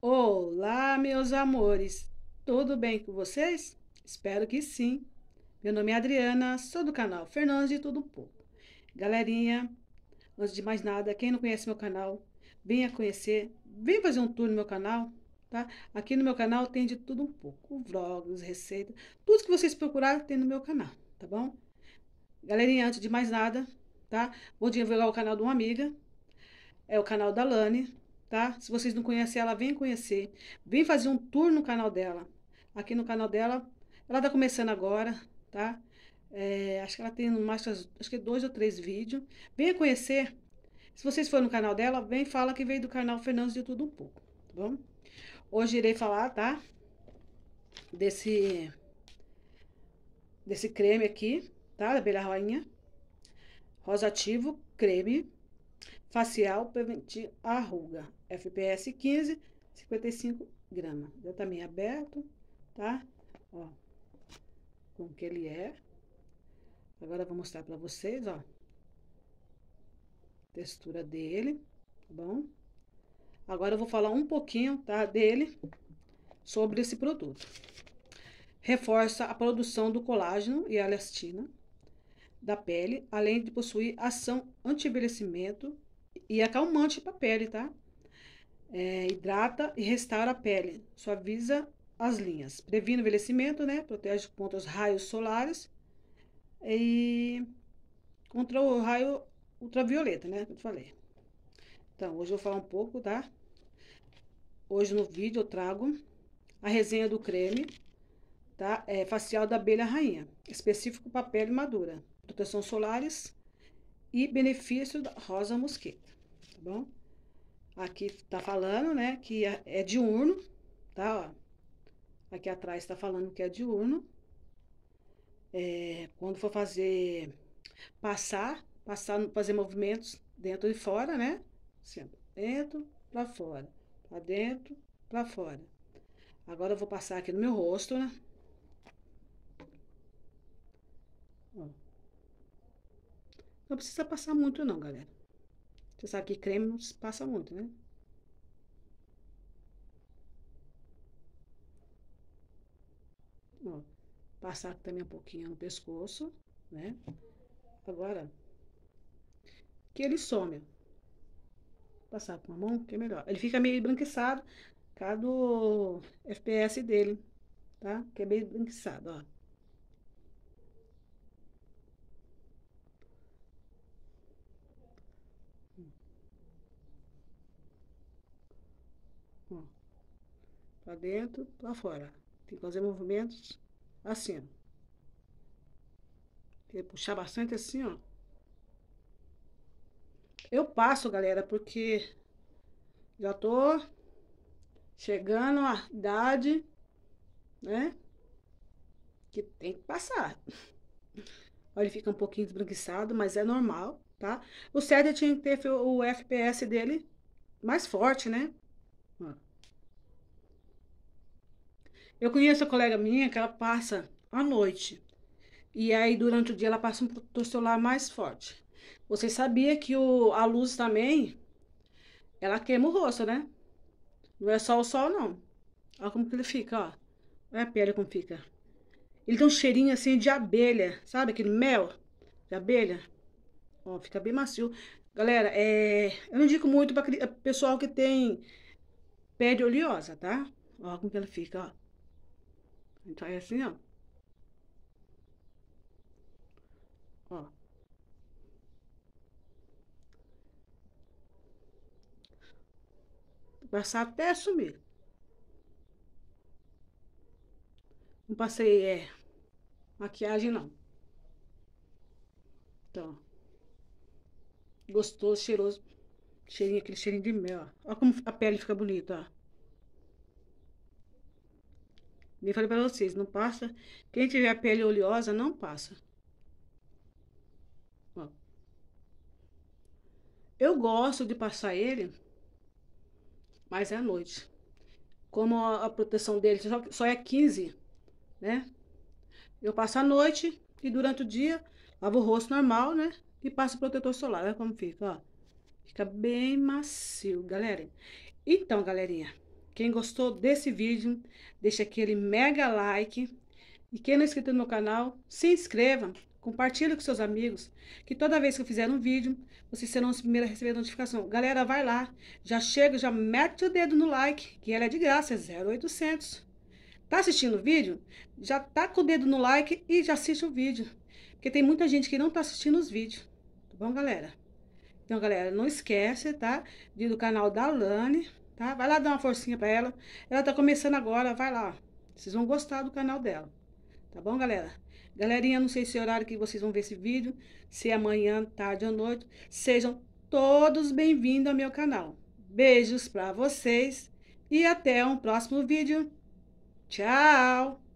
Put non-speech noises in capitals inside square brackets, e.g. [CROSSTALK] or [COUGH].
Olá, meus amores! Tudo bem com vocês? Espero que sim! Meu nome é Adriana, sou do canal Fernandes de Tudo Um Pouco. Galerinha, antes de mais nada, quem não conhece meu canal, venha conhecer, vem fazer um tour no meu canal, tá? Aqui no meu canal tem de tudo um pouco, vlogs, receitas, tudo que vocês procurarem tem no meu canal, tá bom? Galerinha, antes de mais nada, tá? Vou divulgar o canal de uma amiga, é o canal da Lani, tá? Se vocês não conhecem ela, vem conhecer. Vem fazer um tour no canal dela. Aqui no canal dela, ela tá começando agora, tá? É, acho que ela tem mais, acho que é dois ou três vídeos. vem conhecer. Se vocês forem no canal dela, vem fala que veio do canal Fernandes de Tudo Um Pouco, tá bom? Hoje irei falar, tá? Desse... Desse creme aqui, tá? Da Abelha Rainha. Rosativo, creme, facial permitir a ruga. FPS 15, 55 gramas. Já tá meio aberto, tá? Ó, como que ele é. Agora eu vou mostrar para vocês, ó. Textura dele, tá bom? Agora eu vou falar um pouquinho, tá, dele sobre esse produto. Reforça a produção do colágeno e elastina da pele, além de possuir ação anti-envelhecimento e acalmante para pele, tá? É, hidrata e restaura a pele, suaviza as linhas, previne o envelhecimento, né? Protege contra os raios solares e contra o raio ultravioleta, né? Como eu falei. Então, hoje eu vou falar um pouco, tá? Hoje no vídeo eu trago a resenha do creme, tá? É, facial da abelha rainha, específico para pele madura, proteção solares e benefício da Rosa Mosqueta, tá bom? Aqui tá falando, né, que é, é diurno, tá? Ó. Aqui atrás tá falando que é diurno. É, quando for fazer passar, passar, fazer movimentos dentro e fora, né? Sempre assim, dentro, para fora, para dentro, para fora. Agora eu vou passar aqui no meu rosto, né? Ó. Não precisa passar muito não, galera. Você sabe que creme não se passa muito, né? Ó, passar também um pouquinho no pescoço, né? Agora, que ele some. Passar com a mão, que é melhor. Ele fica meio embranquiçado, cada FPS dele, tá? Que é meio branquiçado, ó. Ó. Hum. Hum. Pra dentro, pra fora. Tem que fazer movimentos assim. Tem que puxar bastante assim, ó. Eu passo, galera, porque já tô chegando à idade, né? Que tem que passar. [LAUGHS] Olha, ele fica um pouquinho esbranquiçado, mas é normal tá? O Céder tinha que ter o FPS dele mais forte, né? Eu conheço a colega minha que ela passa à noite. E aí, durante o dia, ela passa um protetor solar mais forte. Você sabia que o, a luz também, ela queima o rosto, né? Não é só o sol, não. Olha como que ele fica, ó. Olha a pele como fica. Ele tem um cheirinho, assim, de abelha. Sabe aquele mel de abelha? Ó, fica bem macio. Galera, é... eu não indico muito para pessoal que tem pele oleosa, tá? Ó como que ela fica, ó. Então é assim, ó. Ó. Passar até sumir. Não passei é, maquiagem, não. Então, Gostoso, cheiroso. Cheirinho, aquele cheirinho de mel, ó. Olha como a pele fica bonita, ó. Nem falei pra vocês, não passa. Quem tiver a pele oleosa, não passa. Ó. Eu gosto de passar ele, mas é à noite. Como a proteção dele só, só é 15, né? Eu passo a noite e durante o dia lavo o rosto normal, né? e passa o protetor solar. Olha como fica, ó. Fica bem macio, galera. Então, galerinha, quem gostou desse vídeo, deixa aquele mega like. E quem não é inscrito no meu canal, se inscreva, compartilhe com seus amigos, que toda vez que eu fizer um vídeo, vocês serão os primeiros a receber a notificação. Galera, vai lá, já chega, já mete o dedo no like, que ela é de graça, é 0800. Tá assistindo o vídeo? Já tá com o dedo no like e já assiste o vídeo. Porque tem muita gente que não tá assistindo os vídeos. Tá bom, galera? Então, galera, não esquece, tá? De ir no canal da Lani, tá? Vai lá dar uma forcinha pra ela. Ela tá começando agora, vai lá. Vocês vão gostar do canal dela. Tá bom, galera? Galerinha, não sei se é horário que vocês vão ver esse vídeo. Se é amanhã, tarde ou noite. Sejam todos bem-vindos ao meu canal. Beijos pra vocês e até um próximo vídeo. Tchau!